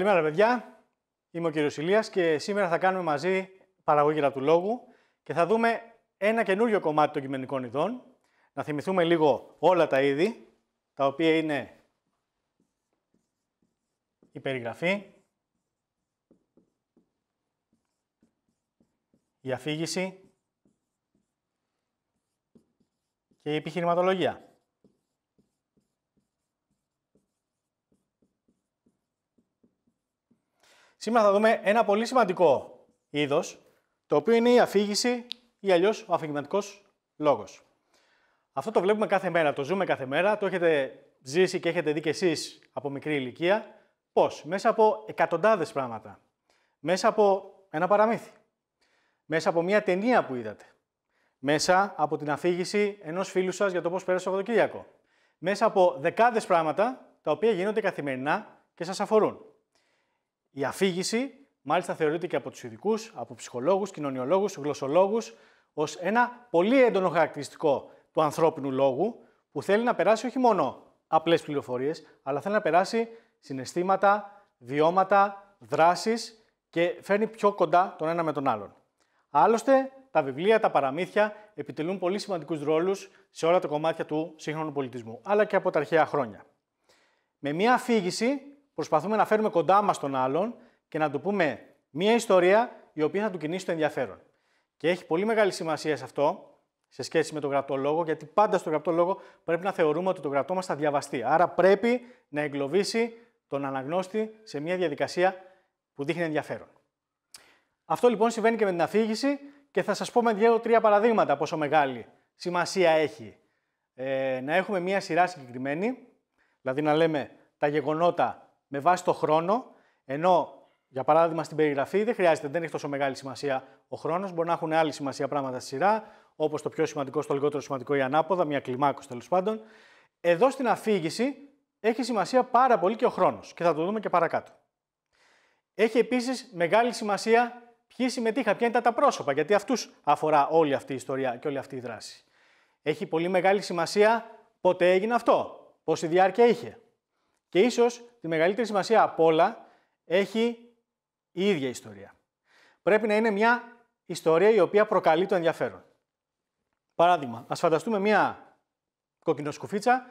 Καλημέρα, παιδιά. Είμαι ο κύριος Ηλίας και σήμερα θα κάνουμε μαζί παραγωγή του λόγου και θα δούμε ένα καινούριο κομμάτι των κειμενικών ειδών. Να θυμηθούμε λίγο όλα τα είδη, τα οποία είναι η περιγραφή, η αφήγηση και η επιχειρηματολογία. Σήμερα θα δούμε ένα πολύ σημαντικό είδος, το οποίο είναι η αφήγηση ή αλλιώς ο αφηγηματικός λόγος. Αυτό το βλέπουμε κάθε μέρα, το ζούμε κάθε μέρα, το έχετε ζήσει και έχετε δει κι εσείς από μικρή ηλικία. Πώς, μέσα από εκατοντάδες πράγματα. Μέσα από ένα παραμύθι. Μέσα από μια ταινία που είδατε. Μέσα από την αφήγηση ενός φίλου σας για το πώς πέρασε το Σαββατοκύριακο. Μέσα από δεκάδες πράγματα τα οποία γίνονται καθημερινά και σας αφορούν. Η αφήγηση μάλιστα θεωρείται και από τους ειδικούς, από ψυχολόγους, κοινωνιολόγους, γλωσσολόγους, ως ένα πολύ έντονο χαρακτηριστικό του ανθρώπινου λόγου που θέλει να περάσει όχι μόνο απλές πληροφορίες, αλλά θέλει να περάσει συναισθήματα, βιώματα, δράσεις και φέρνει πιο κοντά τον ένα με τον άλλον. Άλλωστε, τα βιβλία, τα παραμύθια επιτελούν πολύ σημαντικούς ρόλους σε όλα τα κομμάτια του σύγχρονου πολιτισμού, αλλά και από τα αρχαία χρόνια. Με μια αφήγηση προσπαθούμε να φέρουμε κοντά μας τον άλλον και να του πούμε μία ιστορία η οποία θα του κινήσει το ενδιαφέρον. Και έχει πολύ μεγάλη σημασία σε αυτό σε σχέση με τον γραπτό λόγο, γιατί πάντα στον γραπτό λόγο πρέπει να θεωρούμε ότι το γραπτό μας θα διαβαστεί. Άρα πρέπει να εγκλωβίσει τον αναγνώστη σε μια διαδικασία που δείχνει ενδιαφέρον. Αυτό λοιπόν συμβαίνει και με την αφήγηση και θα σας πω με δύο-τρία παραδείγματα πόσο μεγάλη σημασία έχει ε, να έχουμε μία σειρά συγκεκριμένη, δηλαδή να λέμε τα γεγονότα με βάση το χρόνο, ενώ για παράδειγμα στην περιγραφή δεν χρειάζεται, δεν έχει τόσο μεγάλη σημασία ο χρόνος, μπορεί να έχουν άλλη σημασία πράγματα στη σειρά, όπως το πιο σημαντικό στο λιγότερο σημαντικό ή ανάποδα, μια κλιμάκωση τέλος πάντων. Εδώ στην αφήγηση έχει σημασία πάρα πολύ και ο χρόνος και θα το δούμε και παρακάτω. Έχει επίσης μεγάλη σημασία ποιοι συμμετείχαν, ποια ήταν τα πρόσωπα, γιατί αυτούς αφορά όλη αυτή η ιστορία και όλη αυτή η δράση. Έχει πολύ μεγάλη σημασία πότε έγινε αυτό, πόση διάρκεια είχε, και ίσως τη μεγαλύτερη σημασία απ' όλα έχει η ίδια ιστορία. Πρέπει να είναι μια ιστορία η οποία προκαλεί το ενδιαφέρον. Παράδειγμα, ας φανταστούμε μια κοκκινοσκουφίτσα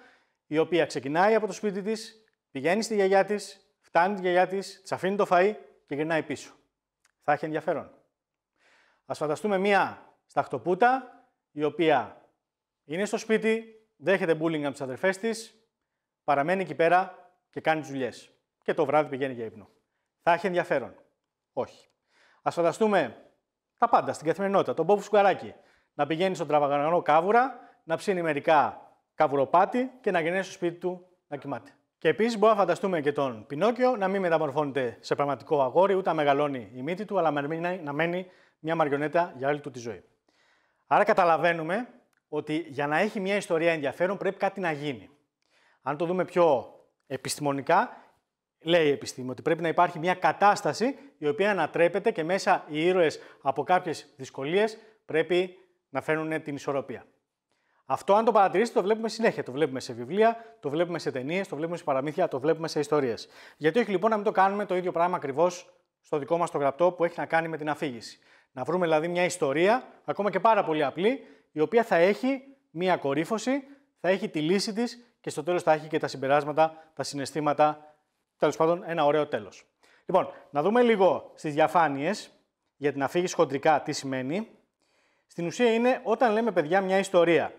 η οποία ξεκινάει από το σπίτι της, πηγαίνει στη γιαγιά της, φτάνει τη γιαγιά της, της αφήνει το φαΐ και γυρνάει πίσω. Θα έχει ενδιαφέρον. Ας φανταστούμε μια σταχτοπούτα η οποία είναι στο σπίτι, δέχεται bullying από τις αδερφές της, παραμένει εκεί πέρα και κάνει δουλειές. Και το βράδυ πηγαίνει για ύπνο. Θα έχει ενδιαφέρον. Όχι. Ας φανταστούμε τα πάντα στην καθημερινότητα. Τον Μπόβου να πηγαίνει στον τραβαγανό κάβουρα, να ψήνει μερικά καβουροπάτι και να γεννήσει στο σπίτι του να κοιμάται. Και επίσης μπορούμε να φανταστούμε και τον Πινόκιο να μην μεταμορφώνεται σε πραγματικό αγόρι, ούτε να μεγαλώνει η μύτη του, αλλά να μένει μια μαριονέτα για όλη του τη ζωή. Άρα καταλαβαίνουμε ότι για να έχει μια ιστορία ενδιαφέρον πρέπει κάτι να γίνει. Αν το δούμε πιο Επιστημονικά λέει η επιστήμη ότι πρέπει να υπάρχει μια κατάσταση η οποία ανατρέπεται και μέσα οι ήρωες από κάποιες δυσκολίες πρέπει να φέρνουν την ισορροπία. Αυτό, αν το παρατηρήσετε, το βλέπουμε συνέχεια. Το βλέπουμε σε βιβλία, το βλέπουμε σε ταινίες, το βλέπουμε σε παραμύθια, το βλέπουμε σε ιστορίες. Γιατί όχι λοιπόν να μην το κάνουμε το ίδιο πράγμα ακριβώς στο δικό μας το γραπτό που έχει να κάνει με την αφήγηση. Να βρούμε δηλαδή μια ιστορία, ακόμα και πάρα πολύ απλή, η οποία θα έχει μια κορύφωση, θα έχει τη λύση της και στο τέλος θα έχει και τα συμπεράσματα, τα συναισθήματα. Τέλος πάντων, ένα ωραίο τέλος. Λοιπόν, να δούμε λίγο στις διαφάνειες για την αφήγηση χοντρικά τι σημαίνει. Στην ουσία είναι όταν λέμε παιδιά μια ιστορία.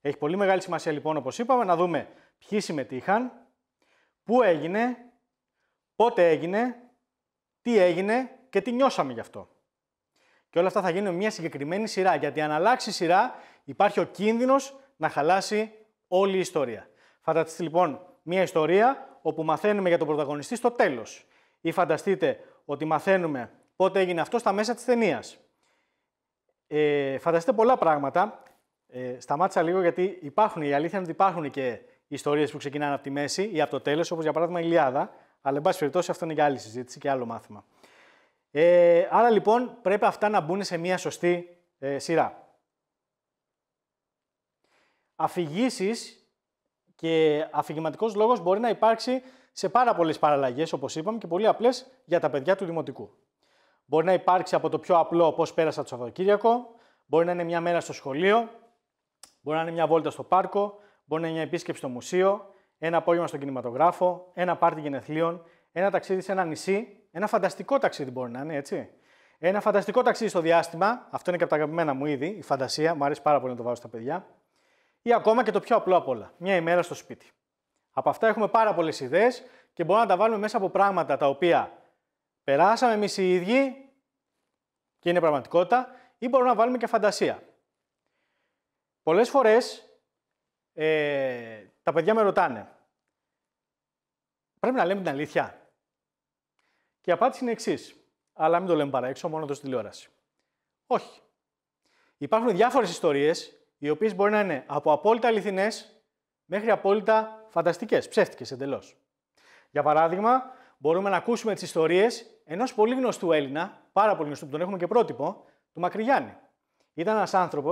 Έχει πολύ μεγάλη σημασία λοιπόν όπως είπαμε να δούμε ποιοι συμμετείχαν, πού έγινε, πότε έγινε, τι έγινε και τι νιώσαμε γι' αυτό. Και όλα αυτά θα γίνουν μια συγκεκριμένη σειρά, γιατί αν αλλάξει σειρά υπάρχει ο κίνδυνος να χαλάσει όλη η ιστορία. Φανταστείτε λοιπόν μια ιστορία όπου μαθαίνουμε για τον πρωταγωνιστή στο τέλος. Ή φανταστείτε ότι μαθαίνουμε πότε έγινε αυτό στα μέσα της ταινίας. Ε, φανταστείτε πολλά πράγματα. Ε, σταμάτησα λίγο γιατί υπάρχουν, η αλήθεια είναι ότι υπάρχουν και ιστορίες που ξεκινάνε από τη μέση ή από το τέλος, όπως για παράδειγμα η Ιλιάδα, αλλά εν πάση περιπτώσει αυτό είναι και άλλη συζήτηση και άλλο μάθημα. Ε, άρα λοιπόν πρέπει για αλλη συζητηση και αλλο μαθημα ε αρα λοιπον πρεπει αυτα να μπουν σε μια σωστή ε, σειρά αφηγήσεις και αφηγηματικός λόγος μπορεί να υπάρξει σε πάρα πολλές παραλλαγές, όπως είπαμε, και πολύ απλές για τα παιδιά του Δημοτικού. Μπορεί να υπάρξει από το πιο απλό πώς πέρασα το Σαββατοκύριακο, μπορεί να είναι μια μέρα στο σχολείο, μπορεί να είναι μια βόλτα στο πάρκο, μπορεί να είναι μια επίσκεψη στο μουσείο, ένα απόγευμα στον κινηματογράφο, ένα πάρτι γενεθλίων, ένα ταξίδι σε ένα νησί, ένα φανταστικό ταξίδι μπορεί να είναι, έτσι. Ένα φανταστικό ταξίδι στο διάστημα, αυτό είναι και από τα αγαπημένα μου ήδη, η φαντασία, μου αρέσει πάρα πολύ να το βάζω στα παιδιά ή ακόμα και το πιο απλό απ' όλα, μια ημέρα στο σπίτι. Από αυτά έχουμε πάρα πολλές ιδέες και μπορούμε να τα βάλουμε μέσα από πράγματα τα οποία περάσαμε εμείς οι ίδιοι και είναι πραγματικότητα, ή μπορούμε να βάλουμε και φαντασία. Πολλές φορές ε, τα παιδιά με ρωτάνε, πρέπει να λέμε την αλήθεια. Και η απάντηση είναι εξής. Αλλά μην το λέμε παρά έξω, μόνο εδώ στη τηλεόραση. Όχι. Υπάρχουν διάφορες ιστορίες οι οποίες μπορεί να είναι από απόλυτα αληθινές μέχρι απόλυτα φανταστικές, ψεύτικες εντελώς. Για παράδειγμα, μπορούμε να ακούσουμε τις ιστορίες ενός πολύ γνωστού Έλληνα, πάρα πολύ γνωστού που τον έχουμε και πρότυπο, του Μακριγιάννη. Ήταν ένας άνθρωπος,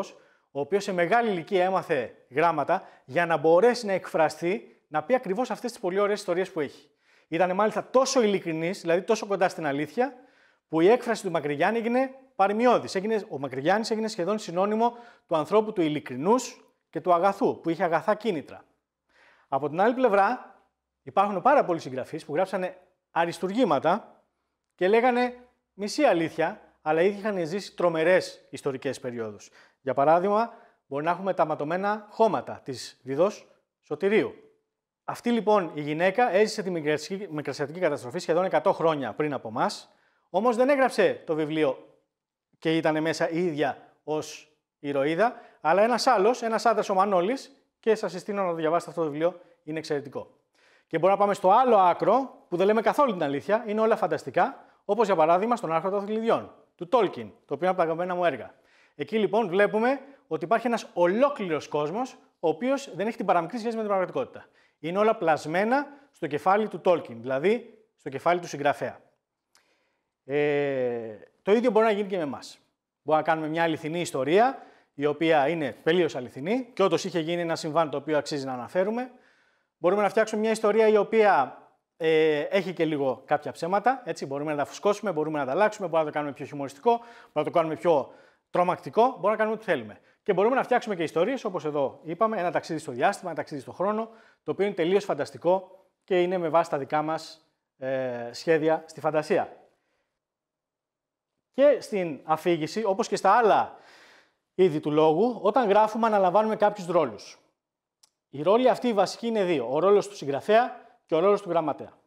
ο οποίος σε μεγάλη ηλικία έμαθε γράμματα για να μπορέσει να εκφραστεί, να πει ακριβώς αυτές τις πολύ ωραίες ιστορίες που έχει. Ήταν μάλιστα τόσο ειλικρινής, δηλαδή τόσο κοντά στην αλήθεια, που η έκφραση του Μακρυγιάννη έγινε παρμιώδης. ο Μακρυγιάννης έγινε σχεδόν συνώνυμο του ανθρώπου του ειλικρινούς και του αγαθού, που είχε αγαθά κίνητρα. Από την άλλη πλευρά, υπάρχουν πάρα πολλοί συγγραφείς που γράψανε αριστουργήματα και λέγανε μισή αλήθεια, αλλά ήδη είχαν ζήσει τρομερές ιστορικές περιόδους. Για παράδειγμα, μπορεί να έχουμε τα ματωμένα χώματα της Διδός Σωτηρίου. Αυτή λοιπόν η γυναίκα έζησε τη μικρασιατική καταστροφή σχεδόν 100 χρόνια πριν από εμά Όμως δεν έγραψε το βιβλίο και ήταν μέσα η ίδια ως ηρωίδα, αλλά ένας άλλος, ένας άντρας ο Μανώλης, και σας συστήνω να το διαβάσετε αυτό το βιβλίο, είναι εξαιρετικό. Και μπορούμε να πάμε στο άλλο άκρο, που δεν λέμε καθόλου την αλήθεια, είναι όλα φανταστικά, όπως για παράδειγμα στον Άρχοντα των Θηκλιδιών, του Τόλκιν, το οποίο είναι από τα αγαπημένα μου έργα. Εκεί λοιπόν βλέπουμε ότι υπάρχει ένας ολόκληρος κόσμος ο οποίος δεν έχει την παραμικρή σχέση με την πραγματικότητα. Είναι όλα πλασμένα στο κεφάλι του Τόλκιν, δηλαδή στο κεφάλι του συγγραφέα. Ε, το ίδιο μπορεί να γίνει και με εμάς. Μπορεί να κάνουμε μια αληθινή ιστορία, η οποία είναι τελείως αληθινή και όντως είχε γίνει ένα συμβάν το οποίο αξίζει να αναφέρουμε. Μπορούμε να φτιάξουμε μια ιστορία η οποία ε, έχει και λίγο κάποια ψέματα. Έτσι. Μπορούμε να τα φουσκώσουμε, μπορούμε να τα αλλάξουμε, μπορούμε να το κάνουμε πιο χιουμοριστικό, μπορούμε να το κάνουμε πιο τρομακτικό, μπορούμε να κάνουμε ό,τι θέλουμε. Και μπορούμε να φτιάξουμε και ιστορίες, όπως εδώ είπαμε, ένα ταξίδι στο διάστημα, ένα ταξίδι στον χρόνο, το οποίο είναι τελείως φανταστικό και είναι με βάση τα δικά μας ε, σχέδια στη φαντασία. Και στην αφήγηση, όπως και στα άλλα είδη του λόγου, όταν γράφουμε αναλαμβάνουμε κάποιους ρόλους. Οι ρόλοι αυτοί οι βασικοί είναι δύο. Ο ρόλος του συγγραφέα και ο ρόλος του γραμματέα.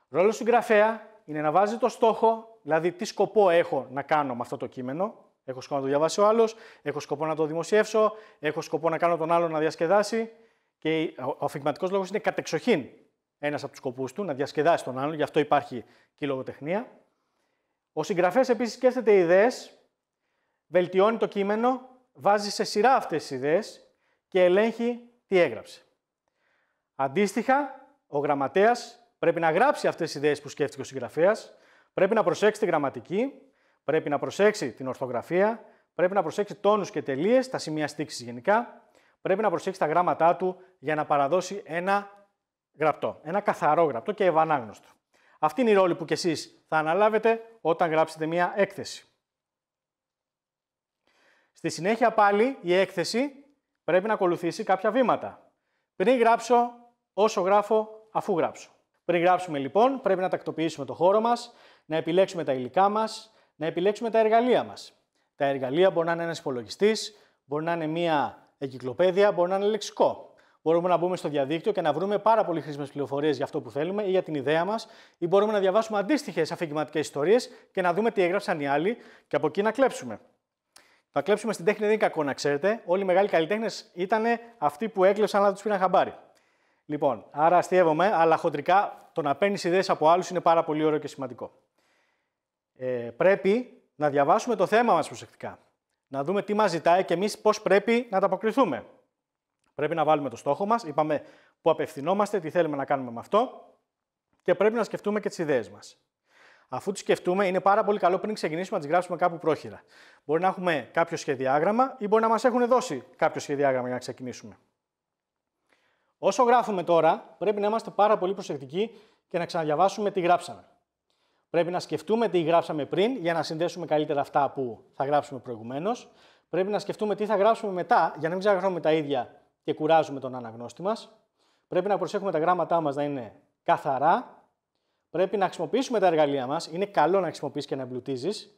Ο ρόλος του συγγραφέα είναι να βάζει το στόχο, δηλαδή τι σκοπό έχω να κάνω με αυτό το κείμενο. Έχω σκοπό να το διαβάσει ο άλλος, έχω σκοπό να το δημοσιεύσω, έχω σκοπό να κάνω τον άλλο να διασκεδάσει. Και ο αφηγηματικός λόγος είναι κατεξοχήν ένας από τους σκοπούς του, να διασκεδάσει τον άλλον, γι' αυτό υπάρχει και η λογοτεχνία. Ο συγγραφέας επίσης σκέφτεται ιδέες, βελτιώνει το κείμενο, βάζει σε σειρά αυτές τις ιδέες και ελέγχει τι έγραψε. Αντίστοιχα, ο γραμματέας πρέπει να γράψει αυτές τις ιδέες που σκέφτηκε ο συγγραφέας, πρέπει να προσέξει τη γραμματική, πρέπει να προσέξει την ορθογραφία, πρέπει να προσέξει τόνους και τελειέ, τα σημεία στήξης γενικά, πρέπει να προσέξει τα γράμματά του για να παραδώσει ένα γραπτό, ένα καθαρό γραπτό και ευανάγνωστο. Αυτή είναι η ρόλη που κι εσείς θα αναλάβετε όταν γράψετε μία έκθεση. Στη συνέχεια πάλι η έκθεση πρέπει να ακολουθήσει κάποια βήματα. Πριν γράψω, όσο γράφω, αφού γράψω. Πριν γράψουμε λοιπόν πρέπει να τακτοποιήσουμε το χώρο μας, να επιλέξουμε τα υλικά μας, να επιλέξουμε τα εργαλεία μας. Τα εργαλεία μπορεί να είναι ένας υπολογιστής, μπορεί να είναι μία εγκυκλοπαίδεια, μπορεί να είναι λεξικό. Μπορούμε να μπούμε στο διαδίκτυο και να βρούμε πάρα πολύ χρήσιμες πληροφορίες για αυτό που θέλουμε ή για την ιδέα μας, ή μπορούμε να διαβάσουμε αντίστοιχες αφηγηματικές ιστορίες και να δούμε τι έγραψαν οι άλλοι και από εκεί να κλέψουμε. Να κλέψουμε στην τέχνη δεν είναι κακό να ξέρετε. Όλοι οι μεγάλοι καλλιτέχνες ήταν αυτοί που έκλεψαν αλλά τους πήραν χαμπάρι. Λοιπόν, άρα αστείευομαι, αλλά χοντρικά το να παίρνεις ιδέες από άλλους είναι πάρα πολύ ωραίο και σημαντικό. Ε, πρέπει να διαβάσουμε το θέμα μας προσεκτικά. Να δούμε τι μας ζητάει και εμείς πώς πρέπει να τα αποκριθούμε. Πρέπει να βάλουμε το στόχο μας, είπαμε που απευθυνόμαστε, τι θέλουμε να κάνουμε με αυτό και πρέπει να σκεφτούμε και τις ιδέες μας. Αφού τις σκεφτούμε, είναι πάρα πολύ καλό πριν ξεκινήσουμε να τις γράψουμε κάπου πρόχειρα. Μπορεί να έχουμε κάποιο σχεδιάγραμμα ή μπορεί να μας έχουν δώσει κάποιο σχεδιάγραμμα για να ξεκινήσουμε. Όσο γράφουμε τώρα, πρέπει να είμαστε πάρα πολύ προσεκτικοί και να ξαναδιαβάσουμε τι γράψαμε. Πρέπει να σκεφτούμε τι γράψαμε πριν για να συνδέσουμε καλύτερα αυτά που θα γράψουμε προηγουμένως. Πρέπει να σκεφτούμε τι θα γράψουμε μετά για να μην ξαναγράφουμε τα ίδια και κουράζουμε τον αναγνώστη μας. Πρέπει να προσέχουμε τα γράμματά μας να είναι καθαρά. Πρέπει να χρησιμοποιήσουμε τα εργαλεία μας. Είναι καλό να χρησιμοποιείς και να εμπλουτίζεις.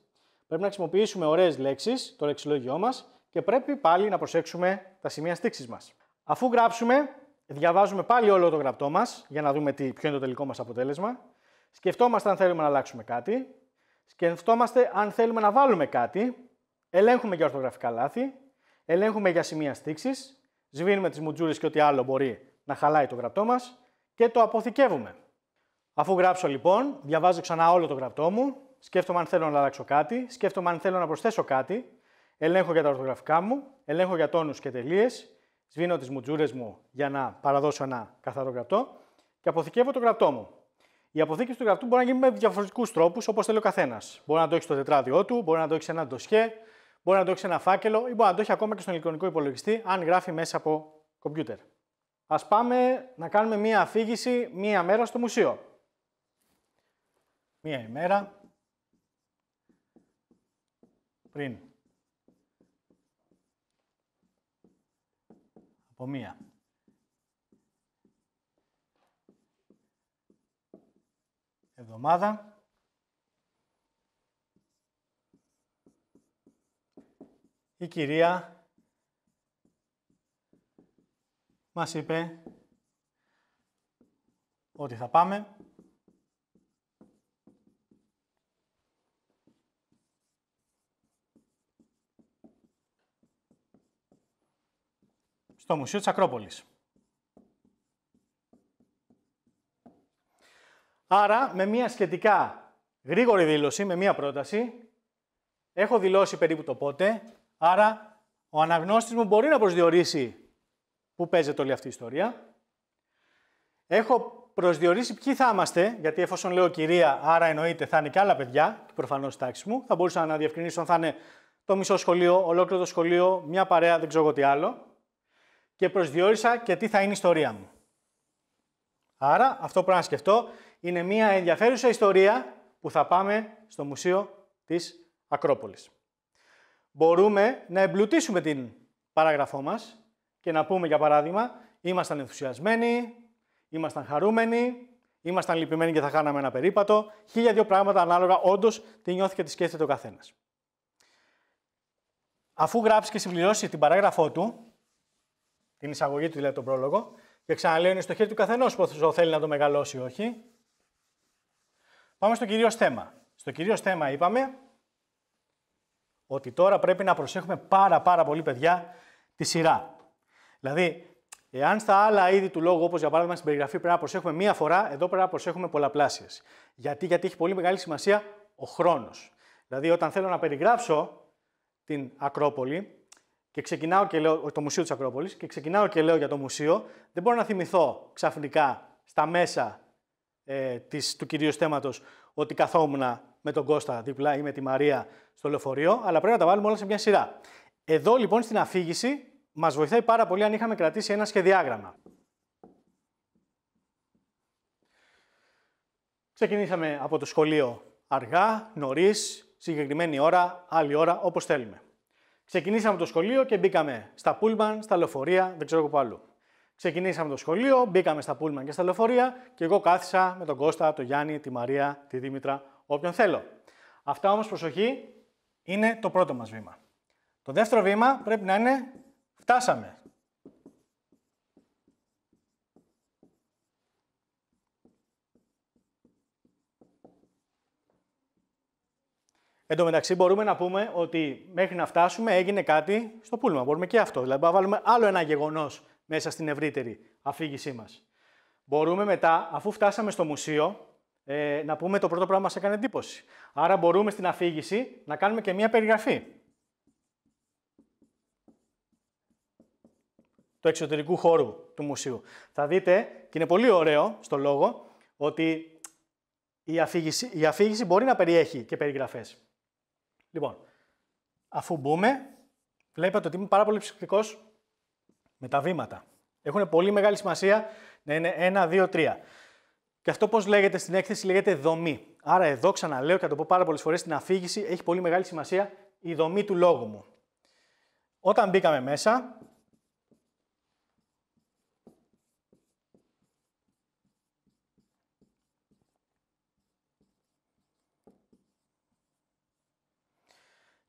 Πρέπει να χρησιμοποιήσουμε ωραίες λέξεις, το λεξιλόγιό μας και πρέπει πάλι να προσέξουμε τα σημεία στήξης μας. Αφού γράψουμε, διαβάζουμε πάλι όλο το γραπτό μας για να δούμε τι, ποιο είναι το τελικό μας αποτέλεσμα. Σκεφτόμαστε αν θέλουμε να αλλάξουμε κάτι. Σκεφτόμαστε αν θέλουμε να βάλουμε κάτι. Ελέγχουμε για ορθογραφικά λάθη. Ελέγχουμε για σημεία στήξης σβήνουμε τις μουτζούρες και ό,τι άλλο μπορεί να χαλάει το γραπτό μας και το αποθηκεύουμε. Αφού γράψω λοιπόν, διαβάζω ξανά όλο το γραπτό μου, σκέφτομαι αν θέλω να αλλάξω κάτι, σκέφτομαι αν θέλω να προσθέσω κάτι, ελέγχω για τα ορθογραφικά μου, ελέγχω για τόνους και τελείες, σβήνω τις μουτζούρες μου για να παραδώσω ένα καθαρό γραπτό και αποθηκεύω το γραπτό μου. Η αποθήκευση του γραπτού μπορεί να γίνει με διαφορετικούς τρόπους, όπως θέλει ο καθένας. Μπορεί να το έχεις στο τετράδιό του, μπορεί να το έχεις σε ένα ντοσιέ, Μπορεί να το έχει σε ένα φάκελο ή μπορεί να το έχει ακόμα και στον ηλεκτρονικό υπολογιστή, αν γράφει μέσα από κομπιούτερ. Ας πάμε να κάνουμε μία αφήγηση μία μέρα στο μουσείο. Μία ημέρα πριν από μία εβδομάδα η κυρία μας είπε ότι θα πάμε στο Μουσείο της Ακρόπολης. Άρα, με μία σχετικά γρήγορη δήλωση, με μία πρόταση, έχω δηλώσει περίπου το πότε, Άρα, ο αναγνώστης μου μπορεί να προσδιορίσει πού παίζεται όλη αυτή η ιστορία. Έχω προσδιορίσει ποιοι θα είμαστε, γιατί εφόσον λέω κυρία, άρα εννοείται θα είναι και άλλα παιδιά, και προφανώς τάξη μου. Θα μπορούσα να διευκρινίσω αν θα είναι το μισό σχολείο, ολόκληρο το σχολείο, μια παρέα, δεν ξέρω τι άλλο. Και προσδιορίσα και τι θα είναι η ιστορία μου. Άρα, αυτό πρέπει να σκεφτώ, είναι μια ενδιαφέρουσα ιστορία που θα πάμε στο Μουσείο της Ακρόπολης μπορούμε να εμπλουτίσουμε την παράγραφό μας και να πούμε, για παράδειγμα, ήμασταν ενθουσιασμένοι, ήμασταν χαρούμενοι, ήμασταν λυπημένοι και θα χάναμε ένα περίπατο, χίλια δύο πράγματα ανάλογα όντως τι νιώθηκε και τι σκέφτεται ο καθένας. Αφού γράψεις και συμπληρώσεις την παράγραφό του, την εισαγωγή του δηλαδή τον πρόλογο, και ξαναλέω είναι στο χέρι του καθενός που θέλει να το μεγαλώσει ή όχι. Πάμε στο κυρίως θέμα. Στο κυρίως θέμα είπαμε ότι τώρα πρέπει να προσέχουμε πάρα πάρα πολύ παιδιά τη σειρά. Δηλαδή, εάν στα άλλα είδη του λόγου, όπως για παράδειγμα στην περιγραφή, πρέπει να προσέχουμε μία φορά, εδώ πρέπει να προσέχουμε πολλαπλάσια. Γιατί, γιατί έχει πολύ μεγάλη σημασία ο χρόνος. Δηλαδή, όταν θέλω να περιγράψω την Ακρόπολη και ξεκινάω και λέω το Μουσείο της Ακρόπολης και ξεκινάω και λέω για το Μουσείο, δεν μπορώ να θυμηθώ ξαφνικά στα μέσα ε, της, του κυρίως θέματος ότι καθόμουν με τον Κώστα δίπλα ή με τη Μαρία στο λεωφορείο, αλλά πρέπει να τα βάλουμε όλα σε μια σειρά. Εδώ λοιπόν στην αφήγηση μας βοηθάει πάρα πολύ αν είχαμε κρατήσει ένα σχεδιάγραμμα. Ξεκινήσαμε από το σχολείο αργά, νωρίς, συγκεκριμένη ώρα, άλλη ώρα, όπως θέλουμε. Ξεκινήσαμε το σχολείο και μπήκαμε στα πούλμαν, στα λεωφορεία, δεν ξέρω πού αλλού. Ξεκινήσαμε το σχολείο, μπήκαμε στα πούλμαν και στα λεωφορεία και εγώ κάθισα με τον Κώστα, τον Γιάννη, τη Μαρία, τη Δήμητρα, όποιον θέλω. Αυτά όμως προσοχή είναι το πρώτο μας βήμα. Το δεύτερο βήμα πρέπει να είναι φτάσαμε. Εν τω μεταξύ μπορούμε να πούμε ότι μέχρι να φτάσουμε έγινε κάτι στο πούλμα. Μπορούμε και αυτό. Δηλαδή να βάλουμε άλλο ένα γεγονός μέσα στην ευρύτερη αφήγησή μας. Μπορούμε μετά, αφού φτάσαμε στο μουσείο, ε, να πούμε το πρώτο πράγμα μας έκανε εντύπωση. Άρα μπορούμε στην αφήγηση να κάνουμε και μία περιγραφή. του εξωτερικού χώρου του μουσείου. Θα δείτε, και είναι πολύ ωραίο στο λόγο, ότι η αφήγηση, η αφήγηση μπορεί να περιέχει και περιγραφές. Λοιπόν, αφού μπούμε, βλέπετε ότι είμαι πάρα πολύ ψυχτικός με τα βήματα. Έχουν πολύ μεγάλη σημασία να είναι ένα, δύο, τρία. Και αυτό πώς λέγεται στην έκθεση, λέγεται δομή. Άρα εδώ ξαναλέω και θα το πω πάρα πολλές φορές στην αφήγηση, έχει πολύ μεγάλη σημασία η δομή του λόγου μου. Όταν μπήκαμε μέσα,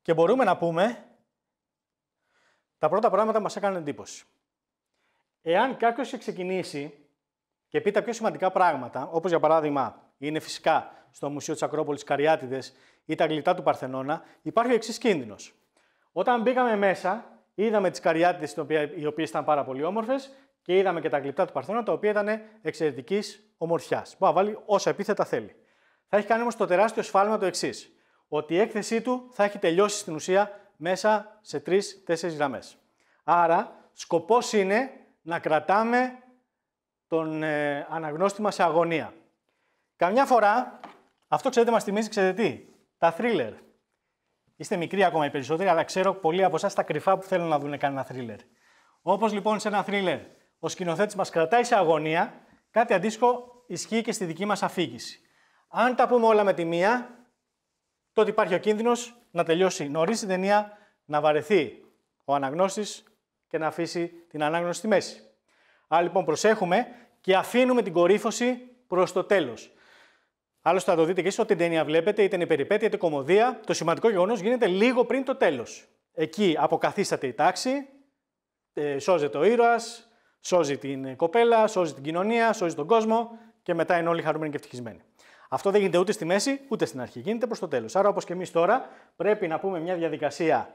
Και μπορούμε να πούμε τα πρώτα πράγματα μας έκαναν εντύπωση. Εάν κάποιος ξεκινήσει και πει τα πιο σημαντικά πράγματα, όπως για παράδειγμα είναι φυσικά στο Μουσείο της Ακρόπολης Καριάτιδες ή τα γλυπτά του Παρθενώνα, υπάρχει ο εξής κίνδυνος. Όταν μπήκαμε μέσα, είδαμε τις Καριάτιδες οι οποίες ήταν πάρα πολύ όμορφες και είδαμε και τα γλυπτά του Παρθενώνα τα οποία ήταν εξαιρετικής ομορφιάς. Μπορεί να βάλει όσα επίθετα θέλει. Θα έχει κάνει όμως το τεράστιο σφάλμα το εξής. Ότι η έκθεσή του θα έχει τελειώσει στην ουσία μέσα σε τρει-τέσσερι γραμμές. Άρα, σκοπός είναι να κρατάμε τον ε, αναγνώστη μας σε αγωνία. Καμιά φορά, αυτό ξέρετε μας θυμίζει, ξέρετε τι, τα thriller. Είστε μικροί ακόμα οι περισσότεροι, αλλά ξέρω πολλοί από εσάς τα κρυφά που θέλουν να δουν κανένα thriller. Όπως λοιπόν σε ένα thriller, ο σκηνοθέτης μας κρατάει σε αγωνία, κάτι αντίστοιχο ισχύει και στη δική μας αφήγηση. Αν τα πούμε όλα με τη μία, τότε υπάρχει ο κίνδυνος να τελειώσει νωρίς η ταινία, να βαρεθεί ο αναγνώστης και να αφήσει την ανάγνωση στη μέση. Άρα λοιπόν προσέχουμε και αφήνουμε την κορύφωση προς το τέλος. Άλλωστε θα το δείτε και εσείς, ό,τι ταινία βλέπετε, είτε είναι περιπέτεια είτε κομμωδία, το σημαντικό γεγονός γίνεται λίγο πριν το τέλος. Εκεί αποκαθίσταται η τάξη, ε, σώζεται ο ήρωας, σώζει την κοπέλα, σώζει την κοινωνία, σώζει τον κόσμο και μετά είναι όλοι χαρούμενοι και ευτυχισμένοι. Αυτό δεν γίνεται ούτε στη μέση ούτε στην αρχή. Γίνεται προς το τέλος. Άρα, όπως και εμείς τώρα, πρέπει να πούμε μια διαδικασία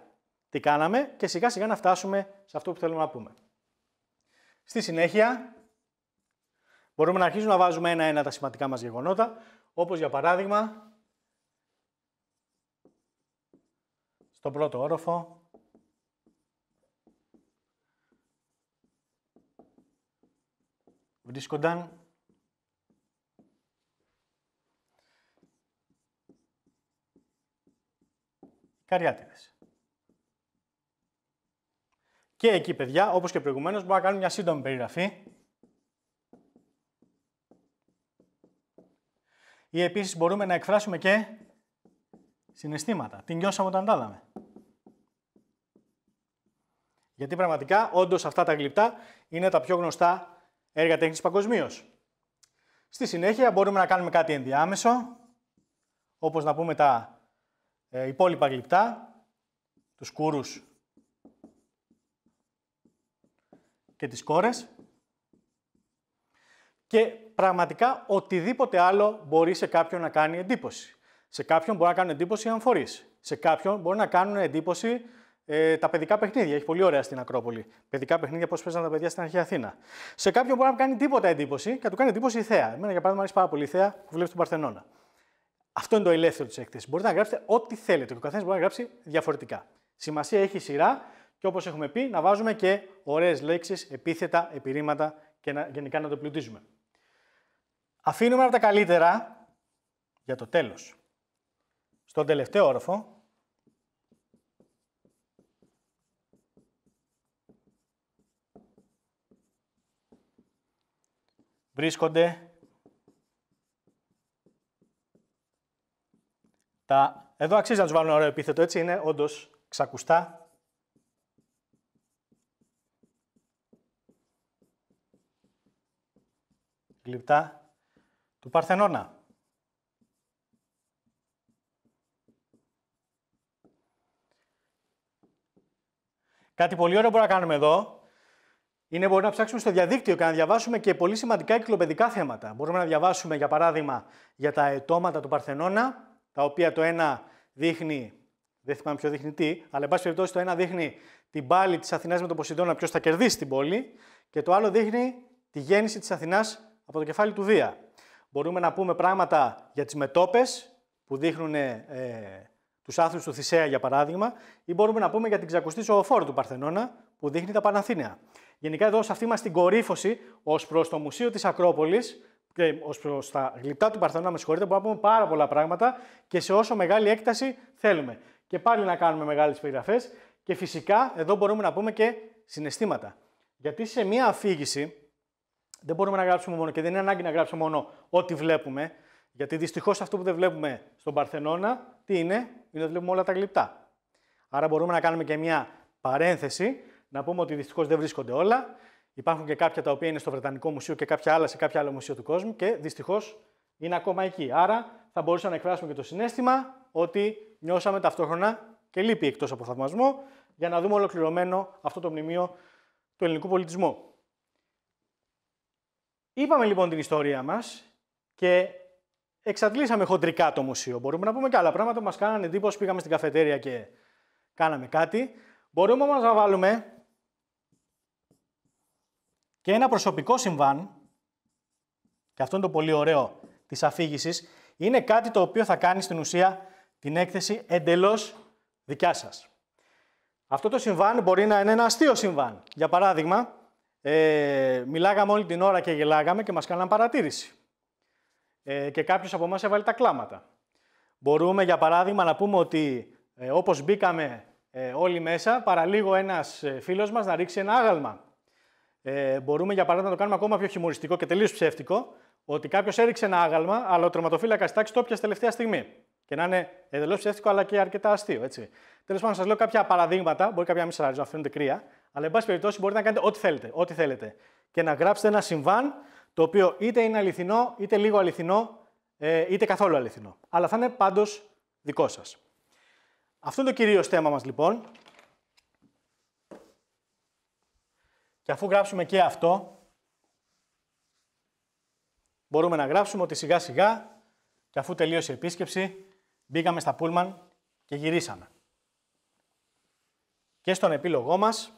τι κάναμε και σιγά σιγά να φτάσουμε σε αυτό που θέλουμε να πούμε. Στη συνέχεια, μπορούμε να αρχίσουμε να βάζουμε ένα-ένα τα σημαντικά μας γεγονότα, όπως για παράδειγμα, στον πρώτο όροφο, βρίσκονταν καριάτιδες. Και εκεί, παιδιά, όπως και προηγουμένως, μπορούμε να κάνουμε μια σύντομη περιγραφή. Ή επίσης μπορούμε να εκφράσουμε και συναισθήματα. Την νιώσαμε όταν τα Γιατί πραγματικά, όντως αυτά τα γλυπτά είναι τα πιο γνωστά έργα τέχνης παγκοσμίως. Στη συνέχεια μπορούμε να κάνουμε κάτι ενδιάμεσο, όπως να πούμε τα ε, υπόλοιπα γλυπτά, τους κούρους και τις κόρες. Και πραγματικά οτιδήποτε άλλο μπορεί σε κάποιον να κάνει εντύπωση. Σε κάποιον μπορεί να κάνουν εντύπωση οι αμφορείς. Σε κάποιον μπορεί να κάνουν εντύπωση ε, τα παιδικά παιχνίδια. Έχει πολύ ωραία στην Ακρόπολη. Παιδικά παιχνίδια, πώς παίζαν τα παιδιά στην αρχαία Αθήνα. Σε κάποιον μπορεί να κάνει τίποτα εντύπωση και να του κάνει εντύπωση η θέα. Εμένα, για παράδειγμα, αρέσει πάρα πολύ η θέα που βλέπεις τον Παρθενώνα. Αυτό είναι το ελεύθερο της έκθεσης. Μπορείτε να γράψετε ό,τι θέλετε και ο καθένας μπορεί να γράψει διαφορετικά. Σημασία έχει η σειρά και όπως έχουμε πει να βάζουμε και ωραίες λέξεις, επίθετα, επιρήματα και να, γενικά να το πλουτίζουμε. Αφήνουμε αυτά τα καλύτερα για το τέλος. Στον τελευταίο όροφο βρίσκονται τα... Εδώ αξίζει να τους βάλουμε ωραίο επίθετο, έτσι είναι όντως ξακουστά γλυπτά του Παρθενώνα. Κάτι πολύ ωραίο μπορούμε να κάνουμε εδώ είναι μπορούμε να ψάξουμε στο διαδίκτυο και να διαβάσουμε και πολύ σημαντικά κυκλοπαιδικά θέματα. Μπορούμε να διαβάσουμε, για παράδειγμα, για τα ετώματα του Παρθενώνα, τα οποία το ένα δείχνει, δεν θυμάμαι ποιο δείχνει τι, αλλά εν πάση περιπτώσει το ένα δείχνει την πάλη της Αθηνάς με τον Ποσειδώνα, ποιος θα κερδίσει την πόλη, και το άλλο δείχνει τη γέννηση της Αθηνάς από το κεφάλι του Δία. Μπορούμε να πούμε πράγματα για τις μετόπες που δείχνουν ε, τους άθλους του Θησέα για παράδειγμα ή μπορούμε να πούμε για την ξακουστή ζωοφόρο του Παρθενώνα που δείχνει τα Παναθήναια. Γενικά εδώ σε αυτή μας την κορύφωση ως προς το Μουσείο της Ακρόπολης και ως προς τα γλυπτά του Παρθενώνα, με συγχωρείτε, μπορούμε να πούμε πάρα πολλά πράγματα και σε όσο μεγάλη έκταση θέλουμε. Και πάλι να κάνουμε μεγάλες περιγραφές και φυσικά εδώ μπορούμε να πούμε και συναισθήματα. Γιατί σε μία αφήγηση δεν μπορούμε να γράψουμε μόνο και δεν είναι ανάγκη να γράψουμε μόνο ό,τι βλέπουμε. Γιατί δυστυχώς αυτό που δεν βλέπουμε στον Παρθενώνα, τι είναι, είναι ότι βλέπουμε όλα τα γλυπτά. Άρα μπορούμε να κάνουμε και μια παρένθεση, να πούμε ότι δυστυχώς δεν βρίσκονται όλα. Υπάρχουν και κάποια τα οποία είναι στο Βρετανικό Μουσείο και κάποια άλλα σε κάποιο άλλο μουσείο του κόσμου και δυστυχώς είναι ακόμα εκεί. Άρα θα μπορούσαμε να εκφράσουμε και το συνέστημα ότι νιώσαμε ταυτόχρονα και λύπη εκτός από θαυμασμό για να δούμε ολοκληρωμένο αυτό το μνημείο του ελληνικού πολιτισμού. Είπαμε λοιπόν την ιστορία μας και εξαντλήσαμε χοντρικά το μουσείο. Μπορούμε να πούμε και άλλα πράγματα που μας κάνανε εντύπωση, πήγαμε στην καφετέρια και κάναμε κάτι. Μπορούμε όμως να βάλουμε και ένα προσωπικό συμβάν, και αυτό είναι το πολύ ωραίο της αφήγησης, είναι κάτι το οποίο θα κάνει στην ουσία την έκθεση εντελώς δικιά σας. Αυτό το συμβάν μπορεί να είναι ένα αστείο συμβάν. Για παράδειγμα, ε, μιλάγαμε όλη την ώρα και γελάγαμε και μας κάναν παρατήρηση. Ε, και κάποιος από εμάς έβαλε τα κλάματα. Μπορούμε, για παράδειγμα, να πούμε ότι ε, όπως μπήκαμε ε, όλοι μέσα, παραλίγο ένας ε, φίλος μας να ρίξει ένα άγαλμα. Ε, μπορούμε, για παράδειγμα, να το κάνουμε ακόμα πιο χιουμοριστικό και τελείως ψεύτικο, ότι κάποιος έριξε ένα άγαλμα, αλλά ο τροματοφύλακας τάξης το πια τελευταία στιγμή. Και να είναι εντελώς ψεύτικο, αλλά και αρκετά αστείο. Τέλος πάντων, σας λέω κάποια παραδείγματα, μπορεί κάποια να μην σα αρέσουν, να φαίνονται κρύα, αλλά, εν πάση περιπτώσει, μπορείτε να κάνετε ό,τι θέλετε, ό,τι θέλετε. Και να γράψετε ένα συμβάν το οποίο είτε είναι αληθινό, είτε λίγο αληθινό, ε, είτε καθόλου αληθινό. Αλλά θα είναι πάντως δικό σας. Αυτό είναι το κυρίως θέμα μας λοιπόν. Και αφού γράψουμε και αυτό, μπορούμε να γράψουμε ότι σιγά σιγά και αφού τελείωσε η επίσκεψη, μπήκαμε στα πούλμαν και γυρίσαμε. Και στον επίλογό μας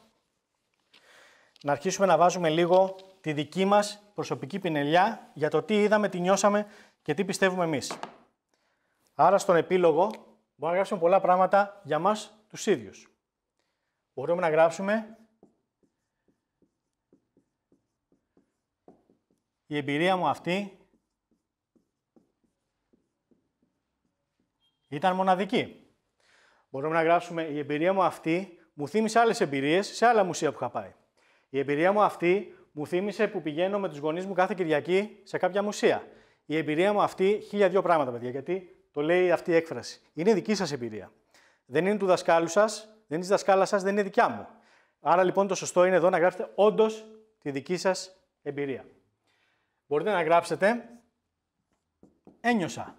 να αρχίσουμε να βάζουμε λίγο τη δική μας προσωπική πινελιά για το τι είδαμε, τι νιώσαμε και τι πιστεύουμε εμείς. Άρα στον επίλογο μπορούμε να γράψουμε πολλά πράγματα για μας τους ίδιους. Μπορούμε να γράψουμε η εμπειρία μου αυτή ήταν μοναδική. Μπορούμε να γράψουμε η εμπειρία μου αυτή μου θύμισε άλλες εμπειρίες σε άλλα μουσεία που είχα πάει. Η εμπειρία μου αυτή μου θύμισε που πηγαίνω με τους γονείς μου κάθε Κυριακή σε κάποια μουσεία. Η εμπειρία μου αυτή, χίλια δύο πράγματα, παιδιά, γιατί το λέει αυτή η έκφραση. Είναι δική σας εμπειρία. Δεν είναι του δασκάλου σας, δεν είναι της δασκάλας σας, δεν είναι δικιά μου. Άρα λοιπόν το σωστό είναι εδώ να γράψετε όντως τη δική σας εμπειρία. Μπορείτε να γράψετε ένιωσα.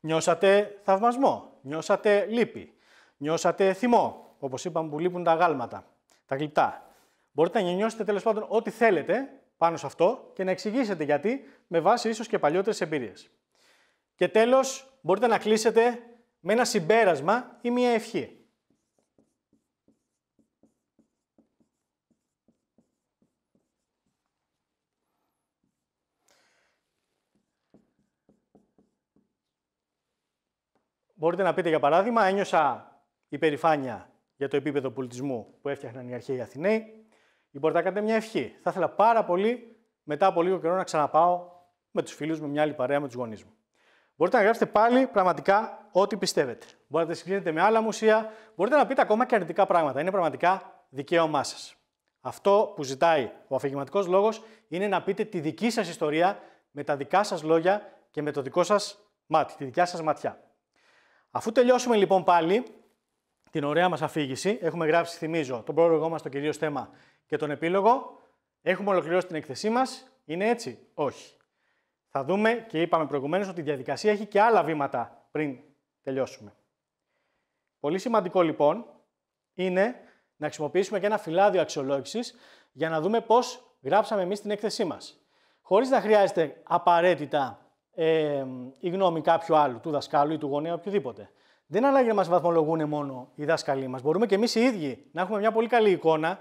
Νιώσατε θαυμασμό, νιώσατε λύπη, νιώσατε θυμό, Όπως είπαμε, που λείπουν τα γάλματα, τα γλυπτά. Μπορείτε να νιώσετε τέλος πάντων ό,τι θέλετε πάνω σε αυτό και να εξηγήσετε γιατί με βάση ίσως και παλιότερες εμπειρίες. Και τέλος, μπορείτε να κλείσετε με ένα συμπέρασμα ή μια ευχή. Μπορείτε να πείτε για παράδειγμα, ένιωσα υπερηφάνεια για το επίπεδο πολιτισμού που έφτιαχναν οι αρχαίοι Αθηναίοι. Ή λοιπόν, μπορείτε να κάνετε μια ευχή. Θα ήθελα πάρα πολύ μετά από λίγο καιρό να ξαναπάω με τους φίλους μου, μια άλλη παρέα με τους γονείς μου. Μπορείτε να γράψετε πάλι πραγματικά ό,τι πιστεύετε. Μπορείτε να συγκρίνετε με άλλα μουσεία, μπορείτε να πείτε ακόμα και αρνητικά πράγματα. Είναι πραγματικά δικαίωμά σας. Αυτό που ζητάει ο αφηγηματικός λόγος είναι να πείτε τη δική σας ιστορία με τα δικά σας λόγια και με το δικό σας μάτι, τη δικιά σας ματιά. Αφού τελειώσουμε λοιπόν πάλι, την ωραία μας αφήγηση. Έχουμε γράψει, θυμίζω, τον πρόλογο μας, το κυρίως θέμα και τον επίλογο. Έχουμε ολοκληρώσει την έκθεσή μας. Είναι έτσι, όχι. Θα δούμε και είπαμε προηγουμένως ότι η διαδικασία έχει και άλλα βήματα πριν τελειώσουμε. Πολύ σημαντικό λοιπόν είναι να χρησιμοποιήσουμε και ένα φυλάδιο αξιολόγησης για να δούμε πώς γράψαμε εμείς την έκθεσή μας. Χωρίς να χρειάζεται απαραίτητα ε, η γνώμη κάποιου άλλου, του δασκάλου ή του γονέα, οποιοδήποτε δεν ανάγκη να μας βαθμολογούν μόνο οι δάσκαλοι μας. Μπορούμε και εμείς οι ίδιοι να έχουμε μια πολύ καλή εικόνα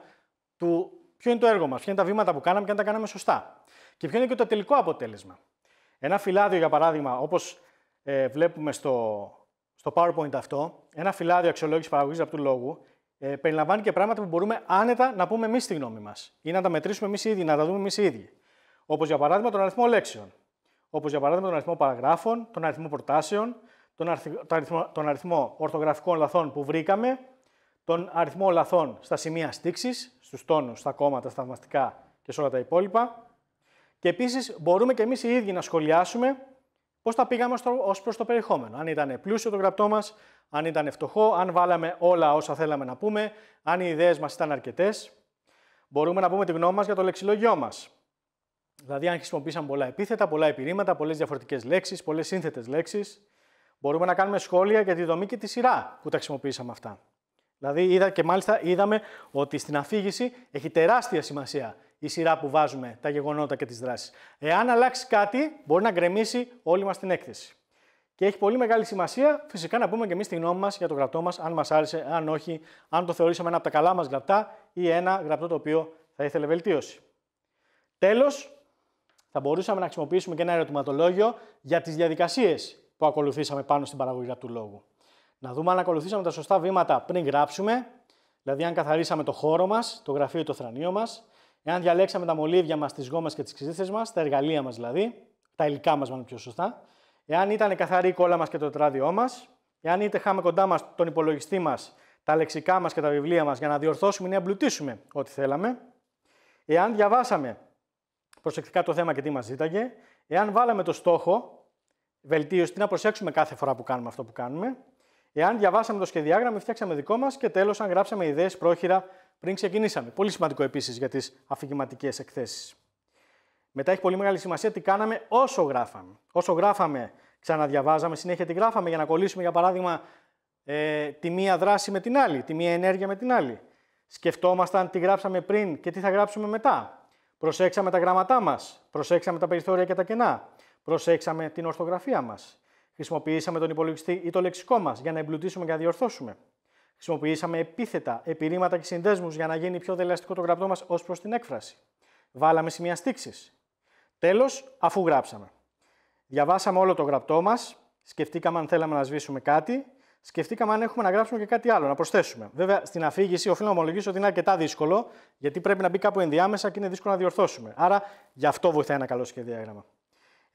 του ποιο είναι το έργο μας, ποια είναι τα βήματα που κάναμε και αν τα κάναμε σωστά. Και ποιο είναι και το τελικό αποτέλεσμα. Ένα φυλάδιο, για παράδειγμα, όπως ε, βλέπουμε στο, στο PowerPoint αυτό, ένα φυλάδιο αξιολόγησης παραγωγής από του λόγου, ε, περιλαμβάνει και πράγματα που μπορούμε άνετα να πούμε εμείς τη γνώμη μας ή να τα μετρήσουμε εμείς οι να τα δούμε εμείς ήδη. Όπως για παράδειγμα τον αριθμό λέξεων, όπως για παράδειγμα τον αριθμό παραγράφων, τον αριθμό προτάσεων, τον αριθμό, τον αριθμό ορθογραφικών λαθών που βρήκαμε, τον αριθμό λαθών στα σημεία στήξης, στους τόνους, στα κόμματα, στα θαυμαστικά και σε όλα τα υπόλοιπα. Και επίσης μπορούμε και εμείς οι ίδιοι να σχολιάσουμε πώς τα πήγαμε ως προς το περιεχόμενο. Αν ήταν πλούσιο το γραπτό μας, αν ήταν φτωχό, αν βάλαμε όλα όσα θέλαμε να πούμε, αν οι ιδέες μας ήταν αρκετές. Μπορούμε να πούμε τη γνώμη μας για το λεξιλόγιό μας. Δηλαδή αν χρησιμοποίησαμε πολλά επίθετα, πολλά επιρήματα, πολλές διαφορετικές λέξεις, πολλές σύνθετες λέξεις. Μπορούμε να κάνουμε σχόλια για τη δομή και τη σειρά που τα χρησιμοποιήσαμε αυτά. Δηλαδή, είδα και μάλιστα είδαμε ότι στην αφήγηση έχει τεράστια σημασία η σειρά που βάζουμε τα γεγονότα και τις δράσεις. Εάν αλλάξει κάτι, μπορεί να γκρεμίσει όλη μας την έκθεση. Και έχει πολύ μεγάλη σημασία φυσικά να πούμε και εμείς τη γνώμη μας για το γραπτό μας, αν μας άρεσε, αν όχι, αν το θεωρήσαμε ένα από τα καλά μας γραπτά ή ένα γραπτό το οποίο θα ήθελε βελτίωση. Τέλος, θα μπορούσαμε να χρησιμοποιήσουμε και ένα ερωτηματολόγιο για τις διαδικασίες που ακολουθήσαμε πάνω στην παραγωγή του λόγου. Να δούμε αν ακολουθήσαμε τα σωστά βήματα πριν γράψουμε, δηλαδή αν καθαρίσαμε το χώρο μας, το γραφείο ή το θρανείο μας, εάν διαλέξαμε τα μολύβια μας, τις γόμες και τις ξύθε μας, τα εργαλεία μας δηλαδή, τα υλικά μας μάλλον πιο σωστά, εάν ήταν καθαρή η κόλλα μας και το τετράδιό μας, εάν είτε είχαμε κοντά μας τον υπολογιστή μας, τα λεξικά μας και τα βιβλία μας για να διορθώσουμε ή να εμπλουτίσουμε ό,τι θέλαμε, εάν διαβάσαμε προσεκτικά το θέμα και τι μας ζήταγε, εάν βάλαμε το στόχο βελτίωση, τι να προσέξουμε κάθε φορά που κάνουμε αυτό που κάνουμε. Εάν διαβάσαμε το σχεδιάγραμμα, φτιάξαμε δικό μας και τέλος, αν γράψαμε ιδέες πρόχειρα πριν ξεκινήσαμε. Πολύ σημαντικό επίσης για τις αφηγηματικές εκθέσεις. Μετά έχει πολύ μεγάλη σημασία τι κάναμε όσο γράφαμε. Όσο γράφαμε, ξαναδιαβάζαμε, συνέχεια τη γράφαμε για να κολλήσουμε, για παράδειγμα, ε, τη μία δράση με την άλλη, τη μία ενέργεια με την άλλη. Σκεφτόμασταν τι γράψαμε πριν και τι θα γράψουμε μετά. Προσέξαμε τα γράμματά μας, προσέξαμε τα περιθώρια και τα κενά. Προσέξαμε την ορθογραφία μας. Χρησιμοποιήσαμε τον υπολογιστή ή το λεξικό μας για να εμπλουτίσουμε και να διορθώσουμε. Χρησιμοποιήσαμε επίθετα, επιρήματα και συνδέσμους για να γίνει πιο δελεαστικό το γραπτό μας ως προς την έκφραση. Βάλαμε σημεία στήξη. Τέλος, αφού γράψαμε. Διαβάσαμε όλο το γραπτό μας, σκεφτήκαμε αν θέλαμε να σβήσουμε κάτι, σκεφτήκαμε αν έχουμε να γράψουμε και κάτι άλλο, να προσθέσουμε. Βέβαια, στην αφήγηση οφείλω να ομολογήσω ότι είναι αρκετά δύσκολο, γιατί πρέπει να μπει κάπου ενδιάμεσα και είναι δύσκολο να διορθώσουμε. Άρα, γι' αυτό βοηθάει ένα καλό σχεδιάγραμμα.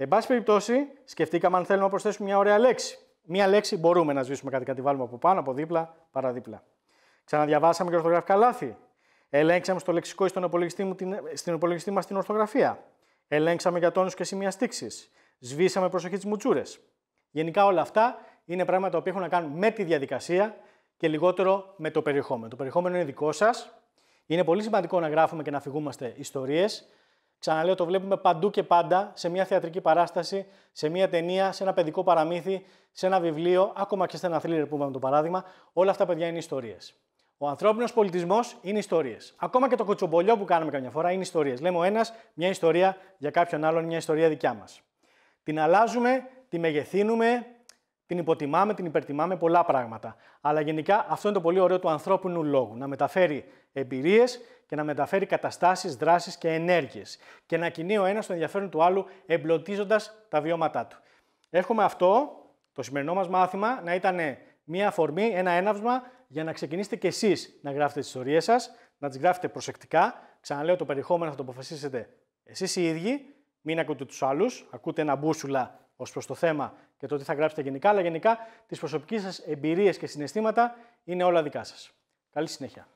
Εν πάση περιπτώσει, σκεφτήκαμε αν θέλουμε να προσθέσουμε μια ωραία λέξη. Μια λέξη μπορούμε να σβήσουμε κάτι, κάτι βάλουμε από πάνω, από δίπλα, παραδίπλα. Ξαναδιαβάσαμε και ορθογραφικά λάθη. Ελέγξαμε στο λεξικό ή στον υπολογιστή, μου την, στην υπολογιστή μας την ορθογραφία. Ελέγξαμε για τόνους και σημεία στήξης. Σβήσαμε προσοχή τις μουτσούρες. Γενικά όλα αυτά είναι πράγματα που έχουν να κάνουν με τη διαδικασία και λιγότερο με το περιεχόμενο. Το περιεχόμενο είναι δικό σας. Είναι πολύ σημαντικό να γράφουμε και να αφηγούμαστε ιστορίες, Ξαναλέω, το βλέπουμε παντού και πάντα, σε μια θεατρική παράσταση, σε μια ταινία, σε ένα παιδικό παραμύθι, σε ένα βιβλίο, ακόμα και σε ένα θρύλερ που είπαμε το παράδειγμα. Όλα αυτά, παιδιά, είναι ιστορίες. Ο ανθρώπινος πολιτισμός είναι ιστορίες. Ακόμα και το κοτσομπολιό που κάνουμε καμιά φορά είναι ιστορίες. Λέμε ο ένας μια ιστορία για κάποιον άλλον, μια ιστορία δικιά μας. Την αλλάζουμε, τη μεγεθύνουμε, την υποτιμάμε, την υπερτιμάμε πολλά πράγματα. Αλλά γενικά αυτό είναι το πολύ ωραίο του ανθρώπινου λόγου. Να μεταφέρει εμπειρίες και να μεταφέρει καταστάσεις, δράσεις και ενέργειες. Και να κινεί ο ένας το ενδιαφέρον του άλλου εμπλωτίζοντας τα βιώματά του. Έχουμε αυτό, το σημερινό μας μάθημα, να ήταν μία αφορμή, ένα έναυσμα για να ξεκινήσετε κι εσείς να γράφετε τις ιστορίες σας, να τις γράφετε προσεκτικά. Ξαναλέω, το περιεχόμενο θα το αποφασίσετε εσείς οι ίδιοι. Μην ακούτε τους άλλους, ακούτε ένα μπούσουλα ως προς το θέμα και το τι θα γράψετε γενικά, αλλά γενικά τις προσωπικές σας εμπειρίες και συναισθήματα είναι όλα δικά σας. Καλή συνέχεια.